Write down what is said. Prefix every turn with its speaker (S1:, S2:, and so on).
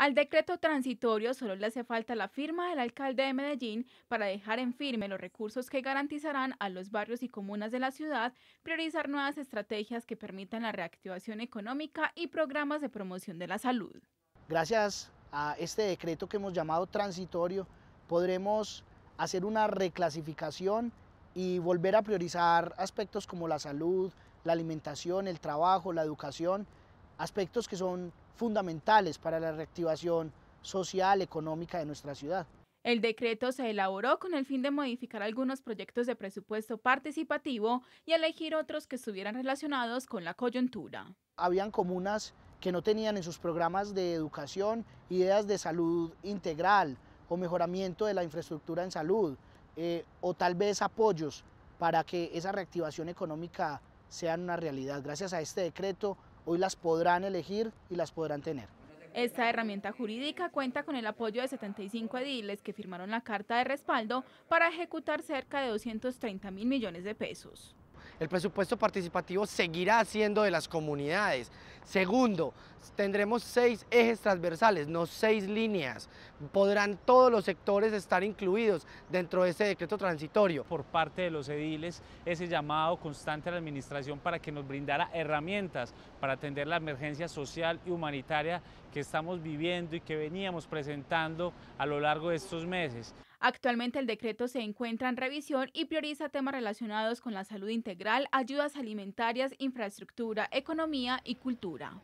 S1: Al decreto transitorio solo le hace falta la firma del alcalde de Medellín para dejar en firme los recursos que garantizarán a los barrios y comunas de la ciudad priorizar nuevas estrategias que permitan la reactivación económica y programas de promoción de la salud.
S2: Gracias a este decreto que hemos llamado transitorio, podremos hacer una reclasificación y volver a priorizar aspectos como la salud, la alimentación, el trabajo, la educación, aspectos que son fundamentales para la reactivación social, económica de nuestra ciudad.
S1: El decreto se elaboró con el fin de modificar algunos proyectos de presupuesto participativo y elegir otros que estuvieran relacionados con la coyuntura.
S2: Habían comunas que no tenían en sus programas de educación ideas de salud integral o mejoramiento de la infraestructura en salud eh, o tal vez apoyos para que esa reactivación económica sea una realidad. Gracias a este decreto hoy las podrán elegir y las podrán tener.
S1: Esta herramienta jurídica cuenta con el apoyo de 75 ediles que firmaron la carta de respaldo para ejecutar cerca de 230 mil millones de pesos
S3: el presupuesto participativo seguirá siendo de las comunidades. Segundo, tendremos seis ejes transversales, no seis líneas. Podrán todos los sectores estar incluidos dentro de ese
S4: decreto transitorio. Por parte de los ediles, ese llamado constante a la administración para que nos brindara herramientas para atender la emergencia social y humanitaria que estamos viviendo y que veníamos presentando a lo largo de estos meses.
S1: Actualmente el decreto se encuentra en revisión y prioriza temas relacionados con la salud integral, ayudas alimentarias, infraestructura, economía y cultura.